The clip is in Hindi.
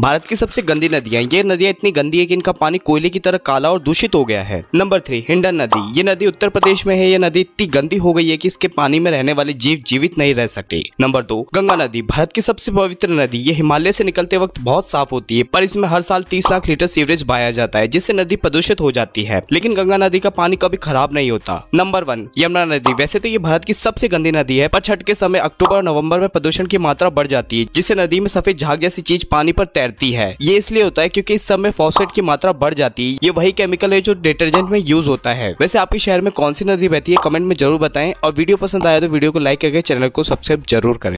भारत की सबसे गंदी नदियां ये नदियां इतनी गंदी है कि इनका पानी कोयले की तरह काला और दूषित हो गया है नंबर थ्री हिंडन नदी ये नदी उत्तर प्रदेश में है यह नदी इतनी गंदी हो गई है की इसके पानी में रहने वाले जीव जीवित नहीं रह सकते नंबर दो गंगा नदी भारत की सबसे पवित्र नदी ये हिमालय से निकलते वक्त बहुत साफ होती है पर इसमें हर साल तीस लाख लीटर सीवरेज पाया जाता है जिससे नदी प्रदूषित हो जाती है लेकिन गंगा नदी का पानी कभी खराब नहीं होता नंबर वन यमुना नदी वैसे तो ये भारत की सबसे गंदी नदी है पर छठ के समय अक्टूबर और नवम्बर में प्रदूषण की मात्रा बढ़ जाती है जिससे नदी में सफेद झाग जैसी चीज पानी पर तैर तैरती है ये इसलिए होता है क्योंकि इस सब में की मात्रा बढ़ जाती है ये वही केमिकल है जो डिटर्जेंट में यूज होता है वैसे आपके शहर में कौन सी नदी बहती है कमेंट में जरूर बताएं और वीडियो पसंद आया तो वीडियो को लाइक करके चैनल को सब्सक्राइब जरूर करें